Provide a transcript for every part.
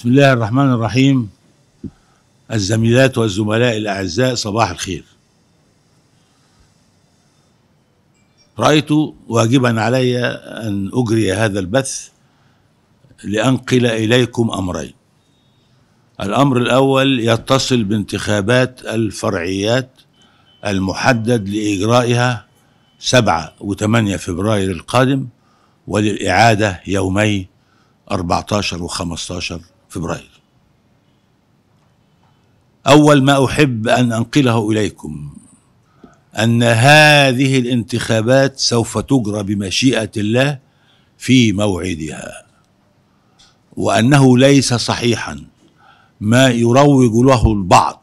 بسم الله الرحمن الرحيم الزميلات والزملاء الأعزاء صباح الخير رأيت واجبا علي أن أجري هذا البث لأنقل إليكم أمرين الأمر الأول يتصل بانتخابات الفرعيات المحدد لإجرائها 7 و8 فبراير القادم وللإعادة يومي 14 و 15 فبراير اول ما احب ان انقله اليكم ان هذه الانتخابات سوف تجرى بمشيئه الله في موعدها وانه ليس صحيحا ما يروج له البعض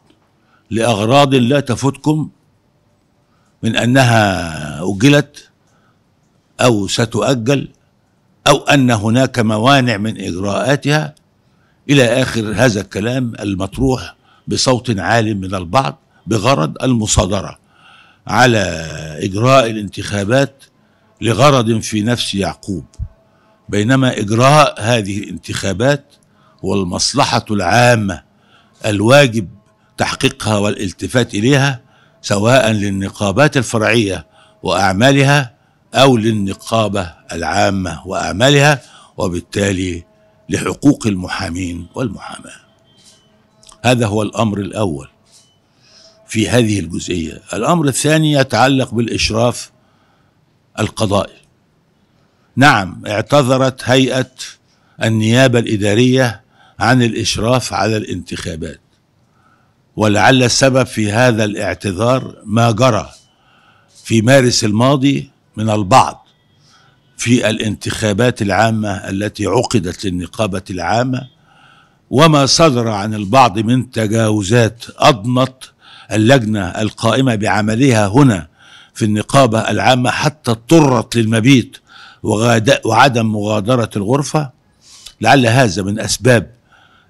لاغراض لا تفوتكم من انها اجلت او ستؤجل او ان هناك موانع من اجراءاتها إلى آخر هذا الكلام المطروح بصوت عال من البعض بغرض المصادرة على إجراء الانتخابات لغرض في نفس يعقوب بينما إجراء هذه الانتخابات والمصلحة العامة الواجب تحقيقها والالتفات إليها سواء للنقابات الفرعية وأعمالها أو للنقابة العامة وأعمالها وبالتالي لحقوق المحامين والمحاماه هذا هو الامر الاول في هذه الجزئيه الامر الثاني يتعلق بالاشراف القضائي نعم اعتذرت هيئه النيابه الاداريه عن الاشراف على الانتخابات ولعل السبب في هذا الاعتذار ما جرى في مارس الماضي من البعض في الانتخابات العامة التي عقدت للنقابة العامة وما صدر عن البعض من تجاوزات أضنت اللجنة القائمة بعملها هنا في النقابة العامة حتى اضطرت للمبيت وعدم مغادرة الغرفة لعل هذا من أسباب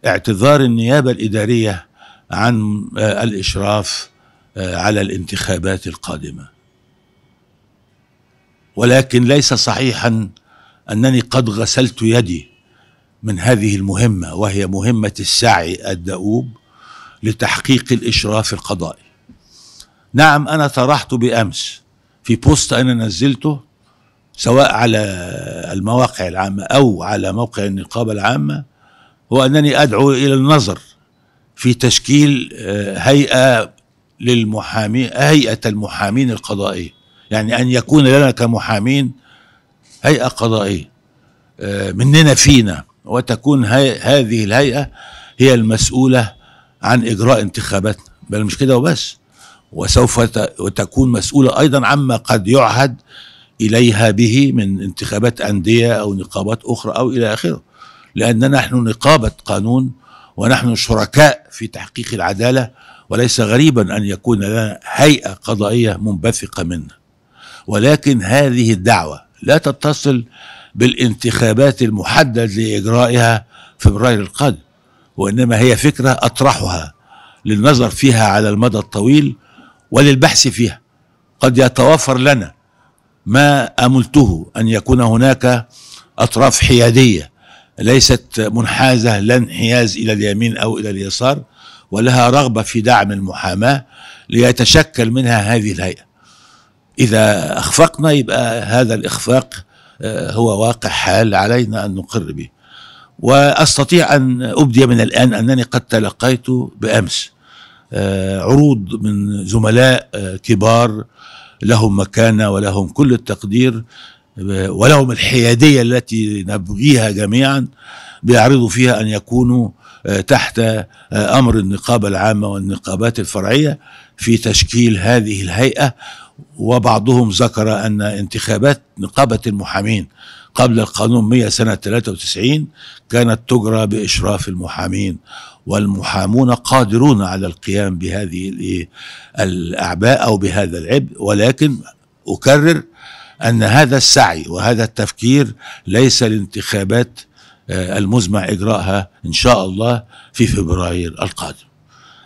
اعتذار النيابة الإدارية عن آه، الإشراف آه، على الانتخابات القادمه ولكن ليس صحيحا انني قد غسلت يدي من هذه المهمه وهي مهمه السعي الدؤوب لتحقيق الاشراف القضائي. نعم انا طرحت بامس في بوست انا نزلته سواء على المواقع العامه او على موقع النقابه العامه هو انني ادعو الى النظر في تشكيل آه، هيئه للمحامي هيئه المحامين القضائيه يعني أن يكون لنا كمحامين هيئة قضائية آه، مننا فينا وتكون هذه الهيئة هي المسؤولة عن إجراء انتخاباتنا بل مش كده وبس وسوف تكون مسؤولة أيضا عما قد يعهد إليها به من انتخابات أندية أو نقابات أخرى أو إلى آخره لأننا نحن نقابة قانون ونحن شركاء في تحقيق العدالة وليس غريبا أن يكون لنا هيئة قضائية منبثقة منا ولكن هذه الدعوة لا تتصل بالانتخابات المحدد لإجرائها فبراير القادم وإنما هي فكرة أطرحها للنظر فيها على المدى الطويل وللبحث فيها قد يتوافر لنا ما املته ان يكون هناك اطراف حياديه ليست منحازه لا انحياز الى اليمين او الى اليسار ولها رغبه في دعم المحاماه ليتشكل منها هذه الهيئه إذا أخفقنا يبقى هذا الإخفاق آه، هو واقع حال علينا أن نقر به وأستطيع أن أبدي من الآن أنني قد تلقيت بأمس آه، عروض من زملاء آه، كبار لهم مكانة ولهم كل التقدير ولهم الحيادية التي نبغيها جميعا بيعرضوا فيها أن يكونوا تحت أمر النقابة العامة والنقابات الفرعية في تشكيل هذه الهيئة وبعضهم ذكر أن انتخابات نقابة المحامين قبل القانون 100 سنة 93 كانت تجرى بإشراف المحامين والمحامون قادرون على القيام بهذه الأعباء أو بهذا العبء ولكن أكرر أن هذا السعي وهذا التفكير ليس الانتخابات آه، المزمع إجراءها إن شاء الله في فبراير القادم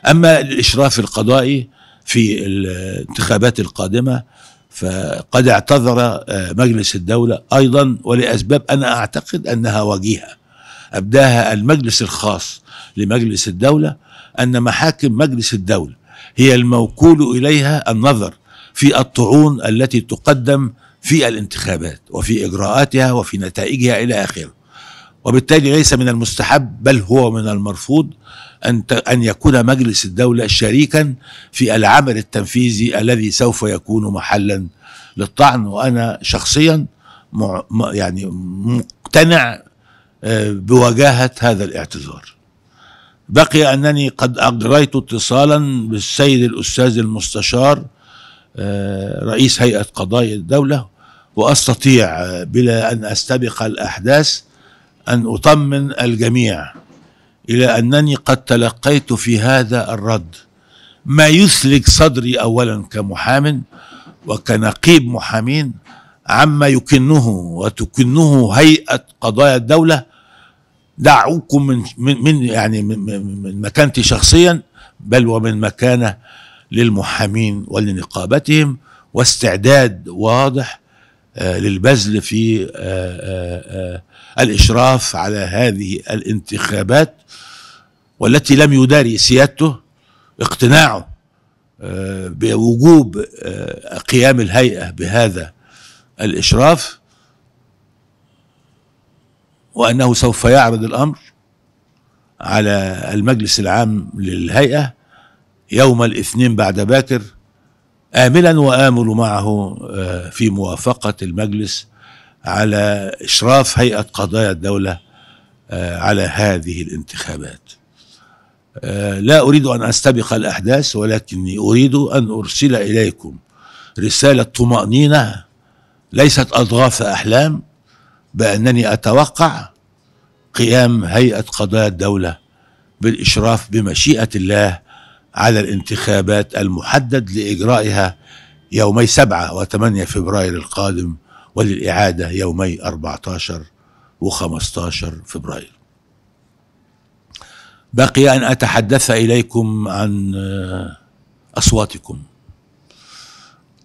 أما الإشراف القضائي في الانتخابات القادمة فقد اعتذر آه، مجلس الدولة أيضا ولأسباب أنا أعتقد أنها وجيهة أبداها المجلس الخاص لمجلس الدولة أن محاكم مجلس الدولة هي الموكول إليها النظر في الطعون التي تقدم في الانتخابات وفي إجراءاتها وفي نتائجها إلى آخره وبالتالي ليس من المستحب بل هو من المرفوض أن أن يكون مجلس الدولة شريكا في العمل التنفيذي الذي سوف يكون محلا للطعن وأنا شخصيا يعني مقتنع آه، بوجاهة هذا الاعتذار بقي أنني قد أجريت اتصالا بالسيد الأستاذ المستشار آه، رئيس هيئة قضايا الدولة وأستطيع آه، بلا أن أستبق الأحداث أن أطمن الجميع الى انني قد تلقيت في هذا الرد ما يثلج صدري اولا كمحام وكنقيب محامين عما يكنه وتكنه هيئه قضايا الدوله دعوكم من من يعني من مكانتي شخصيا بل ومن مكانه للمحامين ولنقابتهم واستعداد واضح آه، للبذل في آه، آه، الاشراف على هذه الانتخابات والتي لم يداري سيادته اقتناعه آه، بوجوب آه، قيام الهيئة بهذا الإشراف وأنه سوف يعرض الأمر على المجلس العام للهيئة يوم الاثنين بعد باكر آملا وآمل معه آه، في موافقة المجلس على إشراف هيئة قضايا الدولة على هذه الانتخابات آه، لا أريد أن أستبق الأحداث ولكني أريد أن أرسل إليكم رسالة طمأنينة ليست أضغاث أحلام بأنني أتوقع قيام هيئة قضاء الدولة بالإشراف بمشيئة الله على الانتخابات المحدد لإجرائها يومي 7 و8 فبراير القادم وللإعادة يومي 14 و15 فبراير بقي أن أتحدث إليكم عن آه، أصواتكم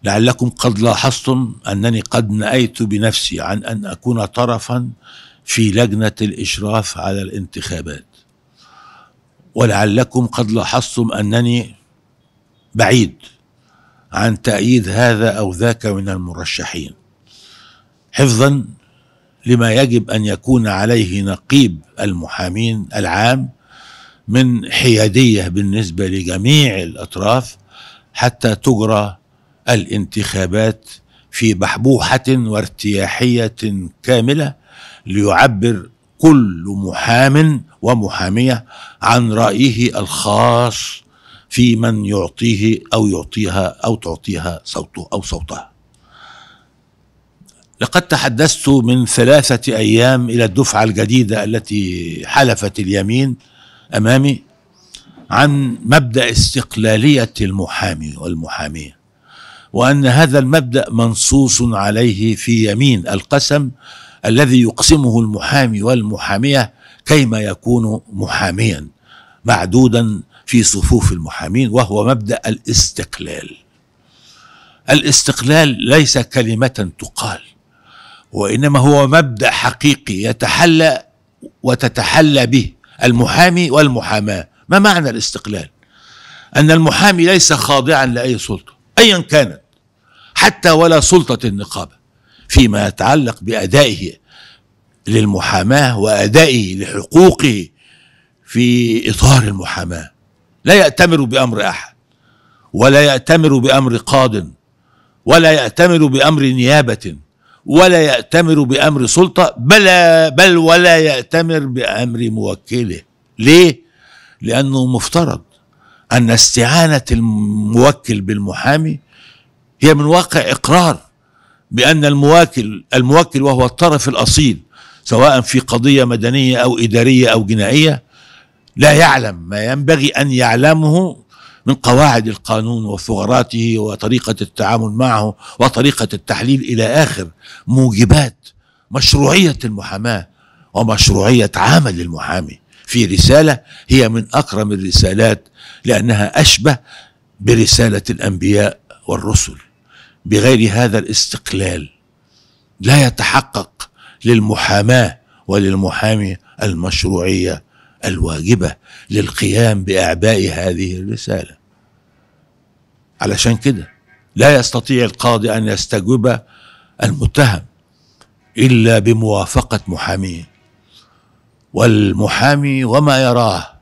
لعلكم قد لاحظتم أنني قد نأيت بنفسي عن أن أكون طرفا في لجنة الإشراف على الانتخابات ولعلكم قد لاحظتم أنني بعيد عن تأييد هذا أو ذاك من المرشحين حفظا لما يجب أن يكون عليه نقيب المحامين العام من حياديه بالنسبه لجميع الاطراف حتى تجرى الانتخابات في بحبوحه وارتياحيه كامله ليعبر كل محام ومحاميه عن رايه الخاص في من يعطيه او يعطيها او تعطيها صوته او صوتها. لقد تحدثت من ثلاثه ايام الى الدفعه الجديده التي حلفت اليمين امامي عن مبدا استقلاليه المحامي والمحاميه وان هذا المبدا منصوص عليه في يمين القسم الذي يقسمه المحامي والمحاميه كيما يكون محاميا معدودا في صفوف المحامين وهو مبدا الاستقلال الاستقلال ليس كلمه تقال وانما هو مبدا حقيقي يتحلى وتتحلى به المحامي والمحاماه ما معنى الاستقلال ان المحامي ليس خاضعا لاي سلطه ايا كانت حتى ولا سلطه النقابه فيما يتعلق بادائه للمحاماه وادائه لحقوقه في اطار المحاماه لا ياتمر بامر احد ولا ياتمر بامر قاض ولا ياتمر بامر نيابه ولا يأتمر بأمر سلطة بل, بل ولا يأتمر بأمر موكله ليه؟ لأنه مفترض أن استعانة الموكل بالمحامي هي من واقع إقرار بأن الموكل الموكل وهو الطرف الأصيل سواء في قضية مدنية أو إدارية أو جنائية لا يعلم ما ينبغي أن يعلمه من قواعد القانون وثغراته وطريقة التعامل معه وطريقة التحليل إلى آخر موجبات مشروعية المحاماة ومشروعية عمل المحامي في رسالة هي من أكرم الرسالات لأنها أشبه برسالة الأنبياء والرسل بغير هذا الاستقلال لا يتحقق للمحاماة وللمحامي المشروعية الواجبة للقيام بأعباء هذه الرسالة علشان كده لا يستطيع القاضي أن يستجوب المتهم إلا بموافقة محاميه والمحامي وما يراه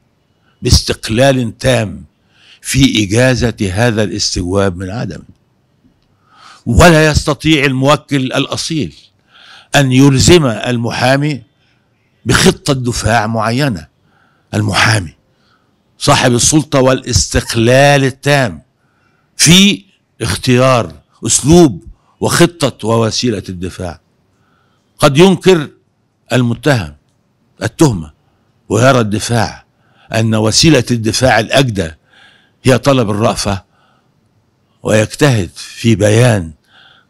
باستقلال تام في إجازة هذا الاستجواب من عدمه ولا يستطيع الموكل الأصيل أن يلزم المحامي بخطة دفاع معينة المحامي صاحب السلطة والاستقلال التام في اختيار اسلوب وخطه ووسيله الدفاع قد ينكر المتهم التهمه ويرى الدفاع ان وسيله الدفاع الاجدى هي طلب الرأفه ويجتهد في بيان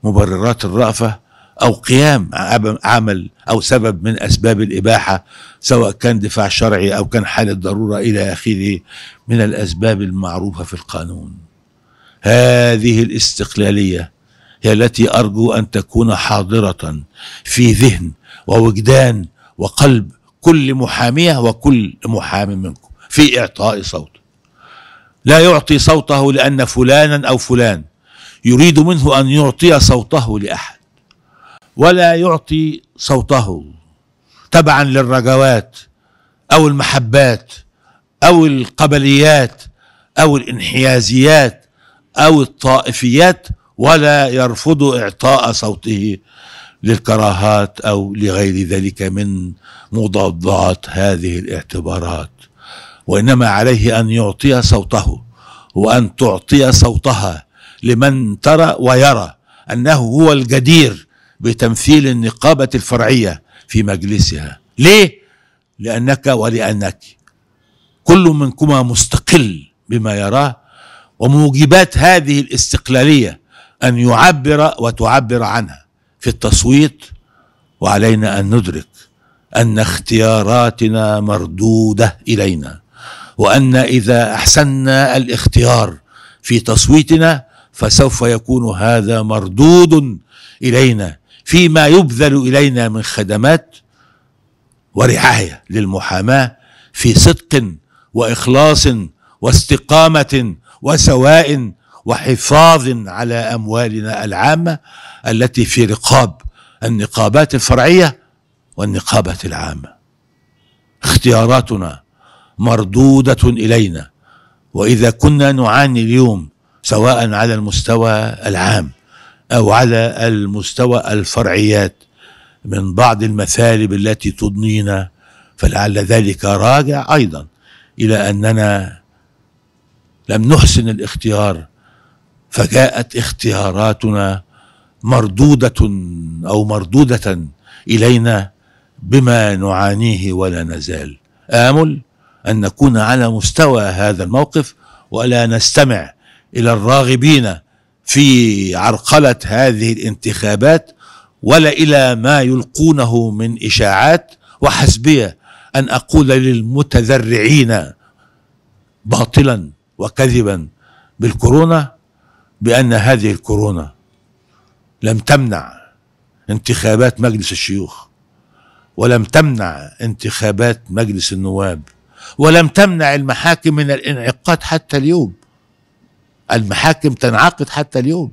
مبررات الرأفه او قيام عمل او سبب من اسباب الاباحه سواء كان دفاع شرعي او كان حاله ضروره الى اخره من الاسباب المعروفه في القانون هذه الاستقلاليه هي التي ارجو ان تكون حاضره في ذهن ووجدان وقلب كل محاميه وكل محام منكم في اعطاء صوت لا يعطي صوته لان فلانا او فلان يريد منه ان يعطي صوته لاحد ولا يعطي صوته تبعا للرجوات او المحبات او القبليات او الانحيازيات أو الطائفيات ولا يرفض إعطاء صوته للكراهات أو لغير ذلك من مضادات هذه الاعتبارات وإنما عليه أن يعطي صوته وأن تعطي صوتها لمن ترى ويرى أنه هو الجدير بتمثيل النقابة الفرعية في مجلسها ليه؟ لأنك ولأنك كل منكما مستقل بما يراه وموجبات هذه الاستقلاليه ان يعبر وتعبر عنها في التصويت وعلينا ان ندرك ان اختياراتنا مردوده الينا وان اذا احسنا الاختيار في تصويتنا فسوف يكون هذا مردود الينا فيما يبذل الينا من خدمات ورعايه للمحاماه في صدق واخلاص واستقامه وسواء وحفاظ على اموالنا العامه التي في رقاب النقابات الفرعيه والنقابات العامه اختياراتنا مردوده الينا واذا كنا نعاني اليوم سواء على المستوى العام او على المستوى الفرعيات من بعض المثالب التي تضنينا فلعل ذلك راجع ايضا الى اننا لم نحسن الاختيار فجاءت اختياراتنا مردودة أو مردودة إلينا بما نعانيه ولا نزال آمل أن نكون على مستوى هذا الموقف ولا نستمع إلى الراغبين في عرقلة هذه الانتخابات ولا إلى ما يلقونه من إشاعات وحسبية أن أقول للمتذرعين باطلا وكذبا بالكورونا بأن هذه الكورونا لم تمنع انتخابات مجلس الشيوخ ولم تمنع انتخابات مجلس النواب ولم تمنع المحاكم من الانعقاد حتى اليوم المحاكم تنعقد حتى اليوم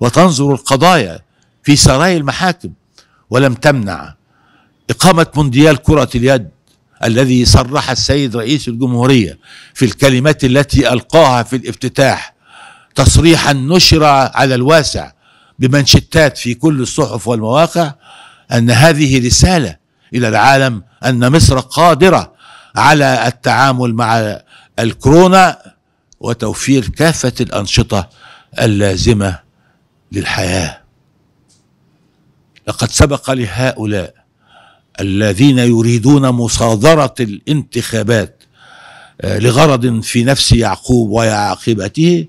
وتنظر القضايا في سراي المحاكم ولم تمنع إقامة مونديال كرة اليد الذي صرح السيد رئيس الجمهورية في الكلمات التي ألقاها في الافتتاح تصريحا نشر على الواسع بمنشتات في كل الصحف والمواقع أن هذه رسالة إلى العالم أن مصر قادرة على التعامل مع الكورونا وتوفير كافة الأنشطة اللازمة للحياة لقد سبق لهؤلاء الذين يريدون مصادرة الانتخابات آه، لغرض في نفس يعقوب وعاقبته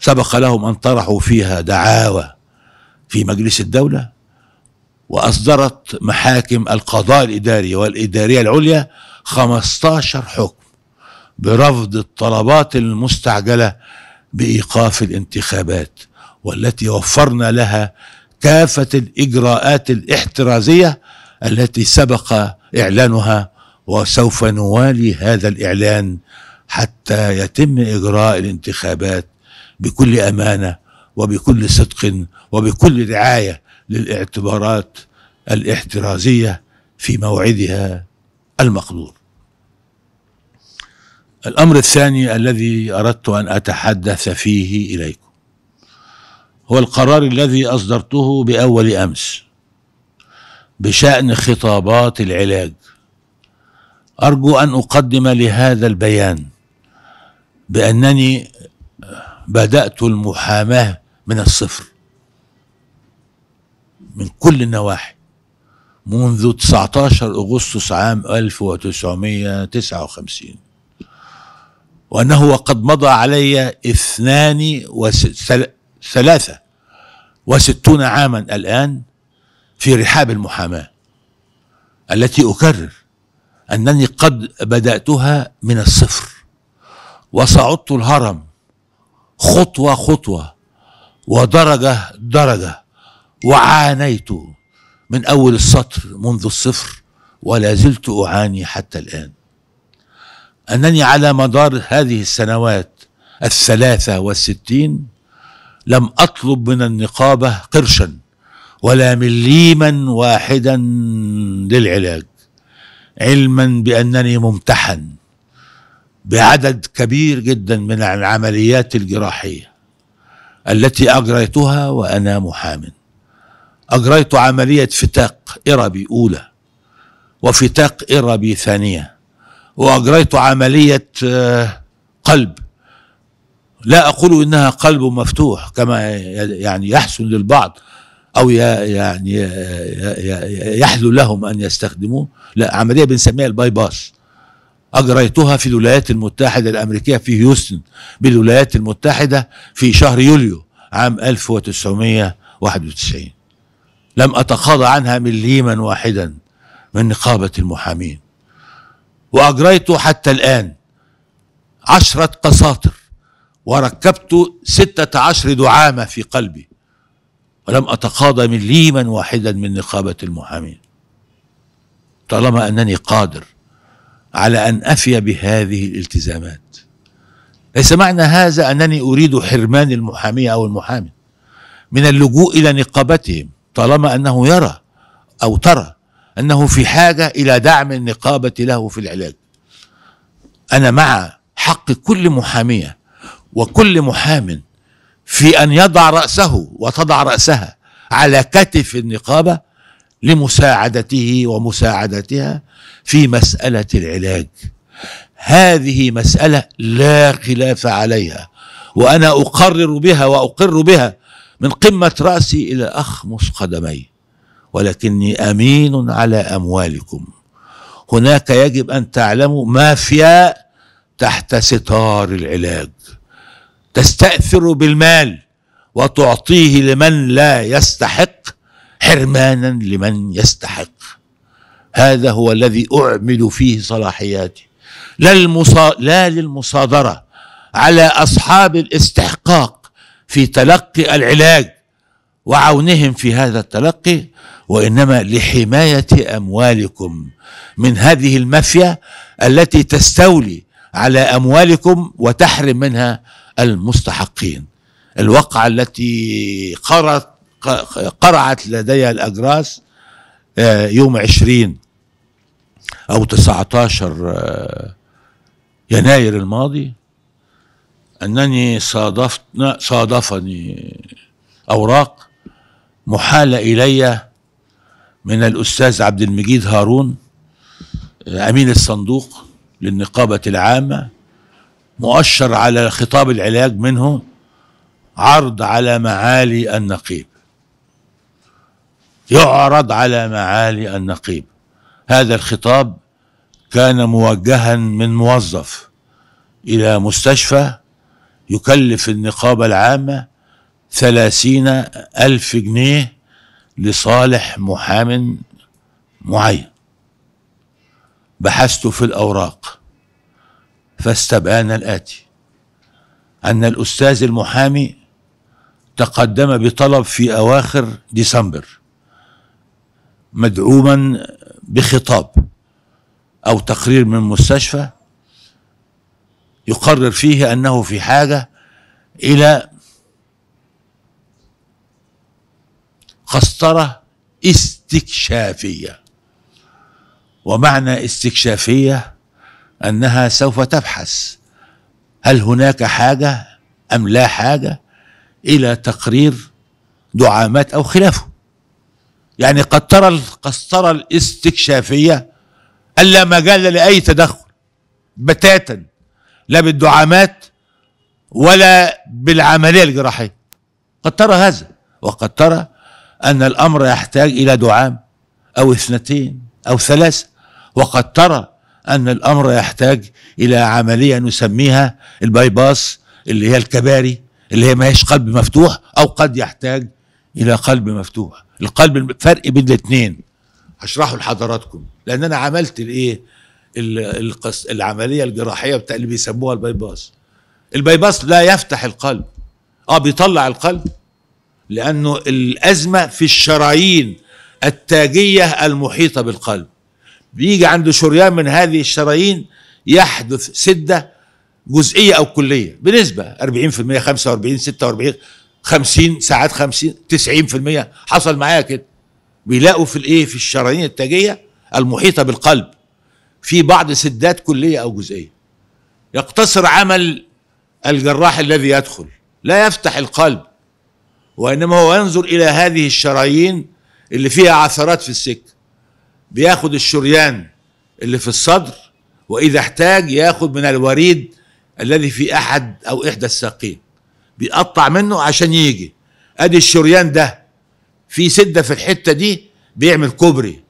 سبق لهم أن طرحوا فيها دعاوى في مجلس الدولة وأصدرت محاكم القضاء الإداري والإدارية العليا 15 حكم برفض الطلبات المستعجلة بإيقاف الانتخابات والتي وفرنا لها كافة الإجراءات الاحترازية التي سبق إعلانها وسوف نوالي هذا الإعلان حتى يتم إجراء الانتخابات بكل أمانة وبكل صدق وبكل رعاية للاعتبارات الاحترازية في موعدها المقدور الأمر الثاني الذي أردت أن أتحدث فيه إليكم هو القرار الذي أصدرته بأول أمس بشأن خطابات العلاج أرجو أن أقدم لهذا البيان بأنني بدأت المحاماة من الصفر من كل النواحي منذ 19 أغسطس عام 1959 وأنه قد مضى علي اثنان وست... ثلاثة وستون عاما الآن في رحاب المحاماة التي أكرر أنني قد بدأتها من الصفر وصعدت الهرم خطوة خطوة ودرجة درجة وعانيت من أول السطر منذ الصفر ولا زلت أعاني حتى الآن أنني على مدار هذه السنوات الثلاثة والستين لم أطلب من النقابة قرشا ولا مليما واحدا للعلاج علما بأنني ممتحن بعدد كبير جدا من العمليات الجراحية التي أجريتها وأنا محام أجريت عملية فتاق إربي أولى وفتاق إربي ثانية وأجريت عملية آه، قلب لا أقول إنها قلب مفتوح كما يعني يحسن للبعض أو يعني يحلو لهم أن يستخدموه لا عملية بنسميها الباي باس أجريتها في الولايات المتحدة الأمريكية في هيوستن بالولايات المتحدة في شهر يوليو عام 1991 لم اتقاضى عنها مليما واحدا من نقابة المحامين وأجريت حتى الآن عشرة قساطر وركبت ستة عشر دعامة في قلبي ولم أتقاضى من ليما واحدا من نقابة المحامين طالما أنني قادر على أن أفي بهذه الالتزامات ليس معنى هذا أنني أريد حرمان المحامية أو المحامي من اللجوء إلى نقابتهم طالما أنه يرى أو ترى أنه في حاجة إلى دعم النقابة له في العلاج أنا مع حق كل محامية وكل محام في أن يضع رأسه وتضع رأسها على كتف النقابة لمساعدته ومساعدتها في مسألة العلاج هذه مسألة لا خلاف عليها وأنا أقرر بها وأقر بها من قمة رأسي إلى أخمص قدمي ولكني أمين على أموالكم هناك يجب أن تعلموا مافيا تحت ستار العلاج تستأثر بالمال وتعطيه لمن لا يستحق حرمانا لمن يستحق هذا هو الذي أعمل فيه صلاحياتي لا, المصا... لا للمصادرة على أصحاب الاستحقاق في تلقي العلاج وعونهم في هذا التلقي وإنما لحماية أموالكم من هذه المافيا التي تستولي على أموالكم وتحرم منها المستحقين الوقعة التي قرت قرعت لدي الأجراس آه، يوم عشرين أو تسعة عشر آه، يناير الماضي أنني صادفت صادفني أوراق محالة إلي من الأستاذ عبد المجيد هارون آه، أمين الصندوق للنقابة العامة مؤشر على خطاب العلاج منه عرض على معالي النقيب يعرض على معالي النقيب هذا الخطاب كان موجها من موظف إلى مستشفى يكلف النقابة العامة ثلاثين ألف جنيه لصالح محام معين بحثت في الأوراق فاستبان الآتي أن الأستاذ المحامي تقدم بطلب في أواخر ديسمبر مدعوما بخطاب أو تقرير من مستشفى يقرر فيه أنه في حاجة إلى قسطرة استكشافية ومعنى استكشافيه انها سوف تبحث هل هناك حاجه ام لا حاجه الى تقرير دعامات او خلافه يعني قد ترى القسطره الاستكشافيه الا مجال لاي تدخل بتاتا لا بالدعامات ولا بالعمليه الجراحيه قد ترى هذا وقد ترى ان الامر يحتاج الى دعام او اثنتين او ثلاثه وقد ترى ان الامر يحتاج الى عمليه نسميها الباي باس اللي هي الكباري اللي هي ما هيش قلب مفتوح او قد يحتاج الى قلب مفتوح القلب فرق بين الاثنين هشرحه لحضراتكم لان انا عملت الايه القص... العمليه الجراحيه بتاع اللي بيسموها الباي باس الباي باس لا يفتح القلب اه بيطلع القلب لانه الازمه في الشرايين التاجيه المحيطه بالقلب بيجي عنده شريان من هذه الشرايين يحدث سده جزئيه او كليه بنسبه 40% 45 46 50 ساعات 50 90% حصل معايا كده بيلاقوا في الايه في الشرايين التاجيه المحيطه بالقلب في بعض سدات كليه او جزئيه يقتصر عمل الجراح الذي يدخل لا يفتح القلب وانما هو ينظر الى هذه الشرايين اللي فيها عثرات في السكه بياخد الشريان اللي في الصدر واذا احتاج ياخد من الوريد الذي في احد او احدى الساقين بيقطع منه عشان يجي ادي الشريان ده في سده في الحته دي بيعمل كوبري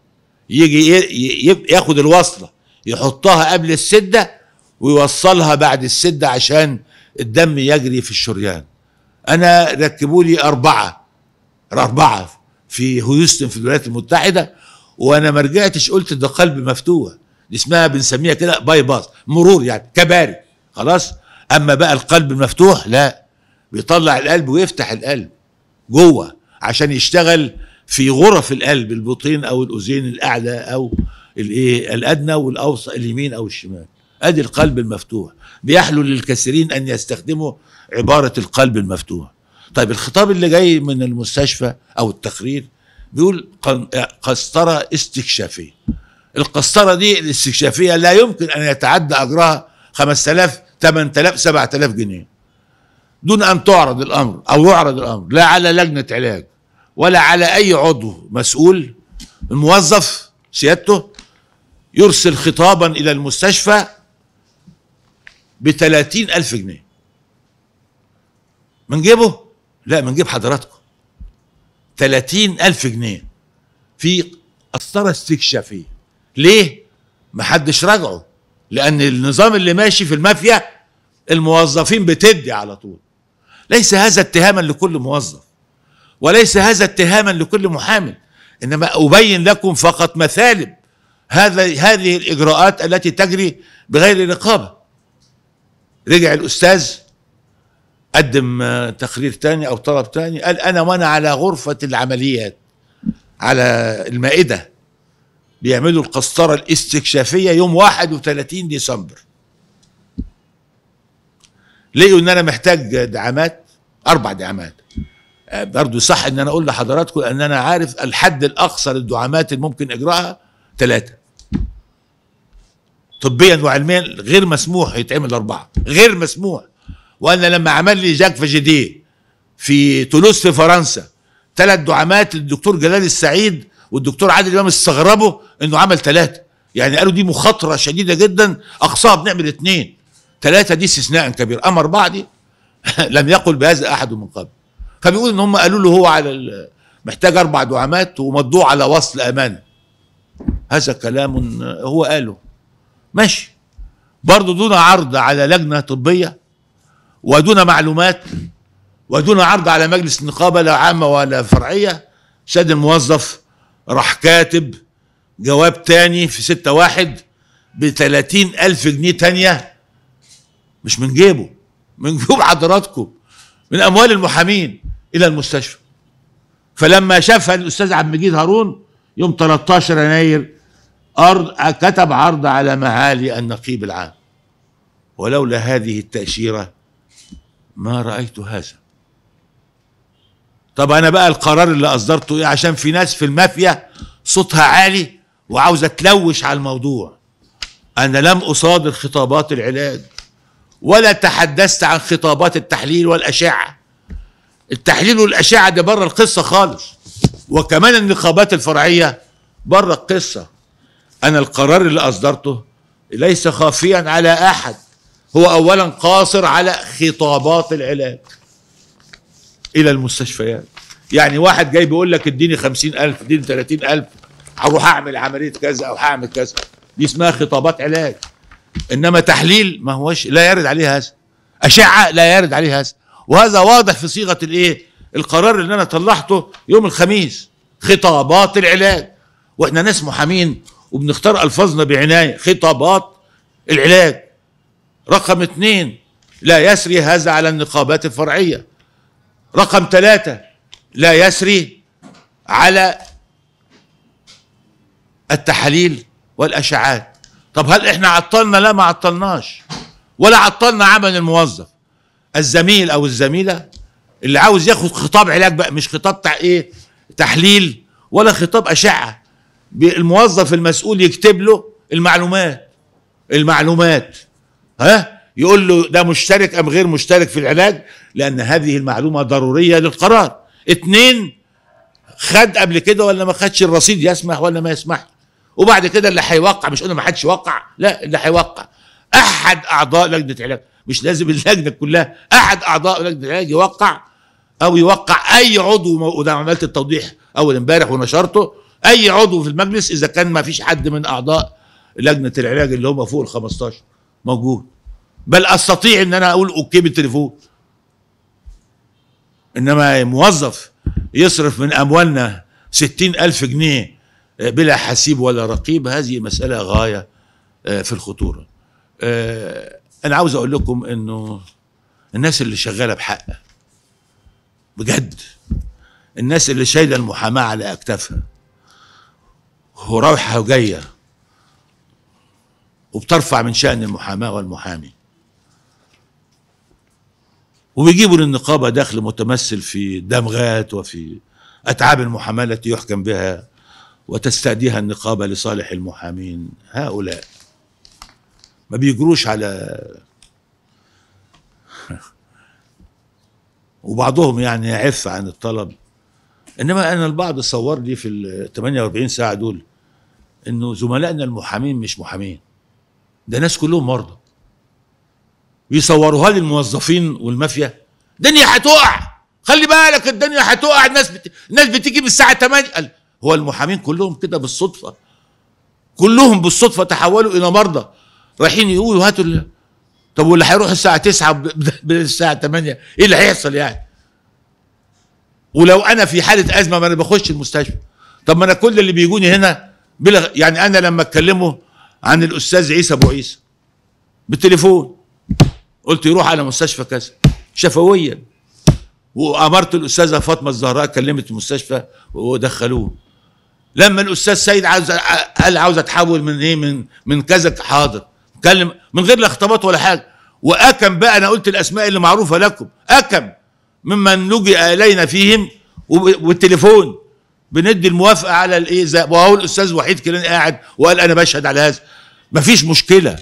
يجي ياخد الوصله يحطها قبل السده ويوصلها بعد السده عشان الدم يجري في الشريان انا ركبوا لي اربعه اربعه في هيوستن في الولايات المتحده وانا ما رجعتش قلت ده قلب مفتوح دي اسمها بنسميها كده باي باس مرور يعني كباري خلاص اما بقى القلب المفتوح لا بيطلع القلب ويفتح القلب جوه عشان يشتغل في غرف القلب البطين او الاذين الاعلى او الايه الادنى والاوسط اليمين او الشمال ادي القلب المفتوح بيحلو للكثيرين ان يستخدموا عباره القلب المفتوح طيب الخطاب اللي جاي من المستشفى او التقرير بيقول قسطرة استكشافية القسطرة دي الاستكشافية لا يمكن أن يتعدى أجرها 5000 8000 7000 جنيه دون أن تعرض الأمر أو يعرض الأمر لا على لجنة علاج ولا على أي عضو مسؤول الموظف سيادته يرسل خطابا إلى المستشفى بثلاثين ألف جنيه من جيبه لا من جيب حضراتكم 30 ألف جنيه في قسطرة استكشافية ليه؟ ما حدش راجعه لأن النظام اللي ماشي في المافيا الموظفين بتدي على طول ليس هذا اتهاما لكل موظف وليس هذا اتهاما لكل محامي إنما أبين لكم فقط مثالب هذا هذه الإجراءات التي تجري بغير رقابة رجع الأستاذ قدم آه، تقرير تاني او طلب تاني قال انا وانا على غرفه العمليات على المائده بيعملوا القسطره الاستكشافيه يوم 31 ديسمبر لقوا ان انا محتاج دعامات اربع دعامات آه، برضه صح ان انا اقول لحضراتكم ان انا عارف الحد الاقصى للدعامات اللي ممكن اجراها ثلاثه طبيا وعلميا غير مسموح يتعمل اربعه غير مسموح وانا لما عمل لي جاك فاجيديه في تولوز في فرنسا ثلاث دعامات للدكتور جلال السعيد والدكتور عادل امام استغربوا انه عمل ثلاثه يعني قالوا دي مخاطره شديده جدا اقصاها بنعمل اثنين ثلاثه دي استثناء كبير اما اربعه دي لم يقل بهذا احد من قبل فبيقول ان هم قالوا له هو على محتاج اربع دعامات ومضوع على وصل امانه هذا كلام هو قاله ماشي برضه دون عرض على لجنه طبيه ودون معلومات ودون عرض على مجلس النقابه لا عامه ولا فرعيه سيد الموظف راح كاتب جواب تاني في ستة واحد ب ألف جنيه تانية مش من جيبه من جيوب حضراتكم من أموال المحامين إلى المستشفى فلما شافها الأستاذ عبد المجيد هارون يوم 13 يناير أرض كتب عرض على معالي النقيب العام ولولا هذه التأشيرة ما رأيت هذا طب أنا بقى القرار اللي أصدرته إيه عشان في ناس في المافيا صوتها عالي وعاوزة تلوش على الموضوع أنا لم أصادر خطابات العلاج ولا تحدثت عن خطابات التحليل والأشعة التحليل والأشعة ده بره القصة خالص وكمان النقابات الفرعية بره القصة أنا القرار اللي أصدرته ليس خافيا على أحد هو اولا قاصر على خطابات العلاج الى المستشفيات يعني واحد جاي بيقول لك اديني خمسين ألف اديني ثلاثين ألف هروح أعمل عملية كذا أو هعمل كذا دي اسمها خطابات علاج إنما تحليل ما هوش لا يرد عليه هذا أشعة لا يرد عليه هذا وهذا واضح في صيغة الإيه القرار اللي أنا طلعته يوم الخميس خطابات العلاج وإحنا ناس محامين وبنختار ألفاظنا بعناية خطابات العلاج رقم اثنين لا يسري هذا على النقابات الفرعية رقم ثلاثة لا يسري على التحاليل والأشعات طب هل احنا عطلنا لا ما عطلناش ولا عطلنا عمل الموظف الزميل او الزميلة اللي عاوز ياخد خطاب علاج بقى مش خطاب تع ايه تحليل ولا خطاب اشعة الموظف المسؤول يكتب له المعلومات المعلومات ها يقول له ده مشترك ام غير مشترك في العلاج لان هذه المعلومه ضروريه للقرار اثنين خد قبل كده ولا ما خدش الرصيد يسمح ولا ما يسمح وبعد كده اللي هيوقع مش قلنا ما حدش يوقع لا اللي هيوقع احد اعضاء لجنه علاج مش لازم اللجنه كلها احد اعضاء لجنه العلاج يوقع او يوقع اي عضو وده عملت التوضيح اول امبارح ونشرته اي عضو في المجلس اذا كان ما فيش حد من اعضاء لجنه العلاج اللي هم فوق ال 15 موجود بل استطيع ان انا اقول اوكي بالتليفون انما موظف يصرف من اموالنا ستين الف جنيه بلا حسيب ولا رقيب هذه مسألة غاية آه، في الخطورة آه، أنا عاوز أقول لكم أنه الناس اللي شغالة بحق بجد الناس اللي شايلة المحاماة على أكتافها ورايحة وجاية وبترفع من شأن المحاماة والمحامي وبيجيبوا للنقابة دخل متمثل في دمغات وفي أتعاب المحاماة التي يحكم بها وتستأديها النقابة لصالح المحامين هؤلاء ما بيجروش على وبعضهم يعني يعف عن الطلب انما انا البعض صور لي في ال 48 ساعه دول انه زملائنا المحامين مش محامين ده ناس كلهم مرضى لي للموظفين والمافيا الدنيا هتقع خلي بالك الدنيا هتقع الناس بت... الناس بتيجي من الساعه 8 قال هو المحامين كلهم كده بالصدفه كلهم بالصدفه تحولوا الى مرضى رايحين يقولوا هاتوا اللي... طب واللي هيروح الساعه 9 بالساعه الساعه 8 ايه اللي هيحصل يعني ولو انا في حاله ازمه ما انا بخش المستشفى طب ما انا كل اللي بيجوني هنا بلا يعني انا لما اتكلمه عن الاستاذ عيسى ابو عيسى بالتليفون قلت يروح على مستشفى كذا شفويا وامرت الاستاذه فاطمه الزهراء كلمت المستشفى ودخلوه لما الاستاذ سيد عاوز قال عاوز اتحول من ايه من من كذا حاضر كلم من غير لا اختبط ولا حاجه واكم بقى انا قلت الاسماء اللي معروفه لكم اكم ممن لجئ الينا فيهم والتليفون بندي الموافقه على الايه وهو الاستاذ وحيد كيلاني قاعد وقال انا بشهد على هذا مفيش مشكله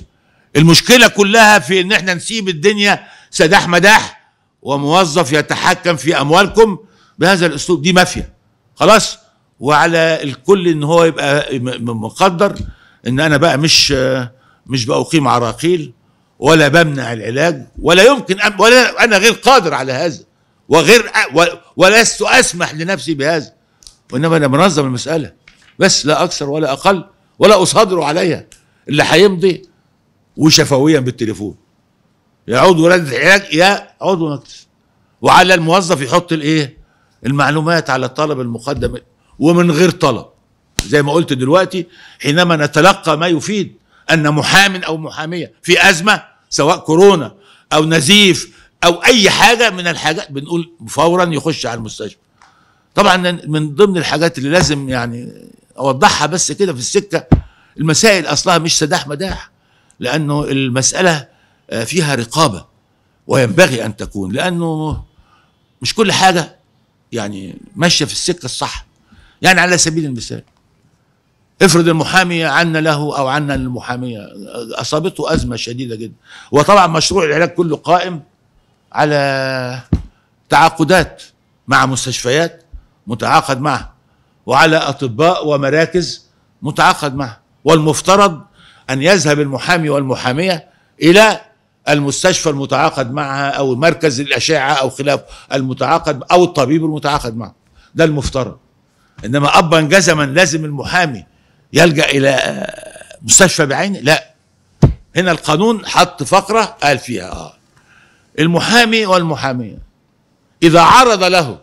المشكله كلها في ان احنا نسيب الدنيا سداح مداح وموظف يتحكم في اموالكم بهذا الاسلوب دي مافيا خلاص وعلى الكل ان هو يبقى مقدر ان انا بقى مش مش باقيم عراقيل ولا بمنع العلاج ولا يمكن ولا انا غير قادر على هذا وغير ولست اسمح لنفسي بهذا وانما انا منظم المساله بس لا اكثر ولا اقل ولا اصادر عليها اللي هيمضي وشفويا بالتليفون يعود ولاده العلاج يا عضو مجلس وعلى الموظف يحط الايه المعلومات على الطلب المقدم ومن غير طلب زي ما قلت دلوقتي حينما نتلقى ما يفيد ان محام او محاميه في ازمه سواء كورونا او نزيف او اي حاجه من الحاجات بنقول فورا يخش على المستشفى طبعا من ضمن الحاجات اللي لازم يعني اوضحها بس كده في السكه المسائل اصلها مش سداح مداح لانه المساله آه، فيها رقابه وينبغي ان تكون لانه مش كل حاجه يعني ماشيه في السكه الصح يعني على سبيل المثال افرض المحامي عنا له او عنا المحاميه اصابته ازمه شديده جدا وطبعا مشروع العلاج كله قائم على تعاقدات مع مستشفيات متعاقد معها وعلى أطباء ومراكز متعاقد معها والمفترض أن يذهب المحامي والمحامية إلى المستشفى المتعاقد معها أو مركز الأشعة أو خلاف المتعاقد أو الطبيب المتعاقد معه ده المفترض إنما أبا جزما لازم المحامي يلجأ إلى مستشفى بعينه لا هنا القانون حط فقرة قال فيها آه المحامي والمحامية إذا عرض له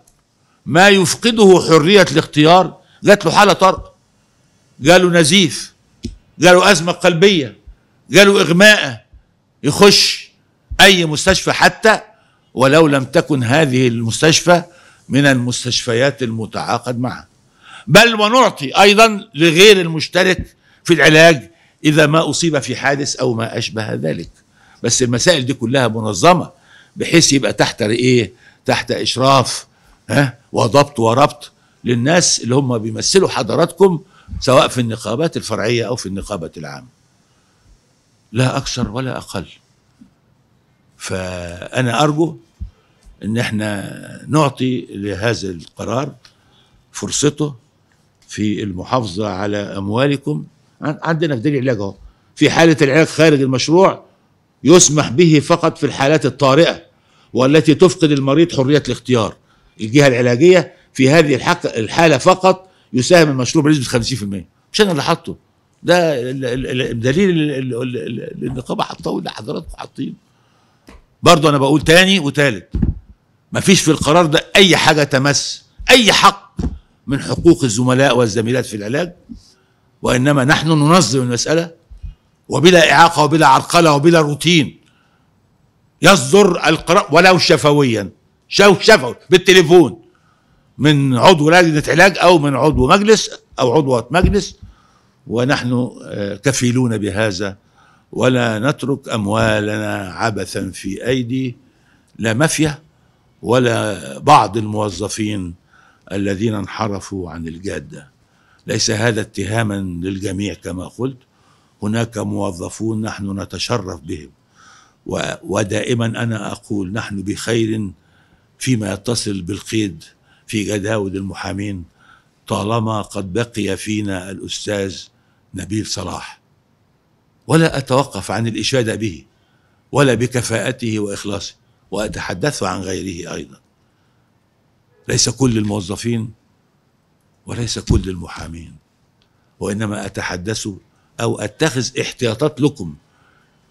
ما يفقده حرية الاختيار جات له حالة طرق جاله نزيف جاله أزمة قلبية جاله إغماء يخش أي مستشفى حتى ولو لم تكن هذه المستشفى من المستشفيات المتعاقد معها بل ونعطي أيضا لغير المشترك في العلاج إذا ما أصيب في حادث أو ما أشبه ذلك بس المسائل دي كلها منظمة بحيث يبقى تحت إيه تحت إشراف ها وضبط وربط للناس اللي هم بيمثلوا حضراتكم سواء في النقابات الفرعيه او في النقابات العامه لا اكثر ولا اقل فانا ارجو ان احنا نعطي لهذا القرار فرصته في المحافظه على اموالكم عندنا في دليل علاج اهو في حاله العلاج خارج المشروع يسمح به فقط في الحالات الطارئه والتي تفقد المريض حريه الاختيار الجهه العلاجيه في هذه الحاله فقط يساهم المشروب بنسبه 50% مش انا اللي حاطه ده اللي النقابه حطاه واللي حضراتكم حاطينه برضه انا بقول تاني وتالت مفيش في القرار ده اي حاجه تمس اي حق من حقوق الزملاء والزميلات في العلاج وانما نحن ننظم المساله وبلا اعاقه وبلا عرقله وبلا روتين يصدر القرار ولو شفويا شافوا بالتليفون من عضو لجنه علاج او من عضو مجلس او عضوه مجلس ونحن آه، كفيلون بهذا ولا نترك اموالنا عبثا في ايدي لا مافيا ولا بعض الموظفين الذين انحرفوا عن الجاده ليس هذا اتهاما للجميع كما قلت هناك موظفون نحن نتشرف بهم ودائما انا اقول نحن بخير فيما يتصل بالقيد في جداول المحامين طالما قد بقي فينا الاستاذ نبيل صلاح ولا اتوقف عن الاشاده به ولا بكفاءته واخلاصه واتحدث عن غيره ايضا ليس كل الموظفين وليس كل المحامين وانما اتحدث او اتخذ احتياطات لكم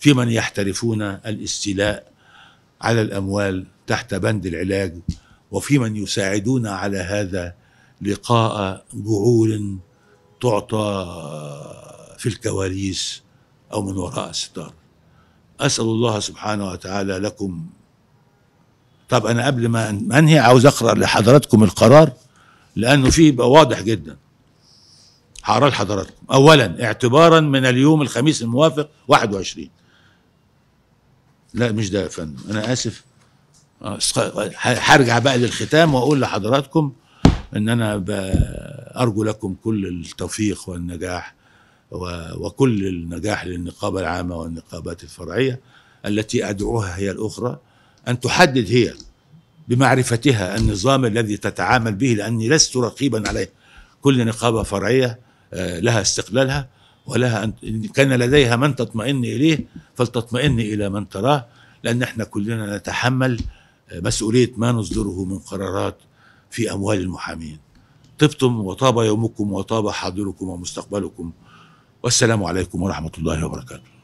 في من يحترفون الاستيلاء على الأموال تحت بند العلاج وفي من يساعدون على هذا لقاء جعول تعطى في الكواليس أو من وراء الستار أسأل الله سبحانه وتعالى لكم طب أنا قبل ما أنهي عاوز أقرأ لحضراتكم القرار لأنه فيه يبقى واضح جدا هقرأ لحضراتكم أولا اعتبارا من اليوم الخميس الموافق 21 لا مش ده يا فندم انا اسف آه، هرجع بقى للختام واقول لحضراتكم ان انا ارجو لكم كل التوفيق والنجاح وكل النجاح للنقابه العامه والنقابات الفرعيه التي ادعوها هي الاخرى ان تحدد هي بمعرفتها النظام الذي تتعامل به لاني لست رقيبا عليه كل نقابه فرعيه آه، لها استقلالها ولها أن كان لديها من تطمئن إليه فلتطمئن إلى من تراه لأن احنا كلنا نتحمل آه، مسؤولية ما نصدره من قرارات في أموال المحامين طبتم وطاب يومكم وطاب حاضركم ومستقبلكم والسلام عليكم ورحمة الله وبركاته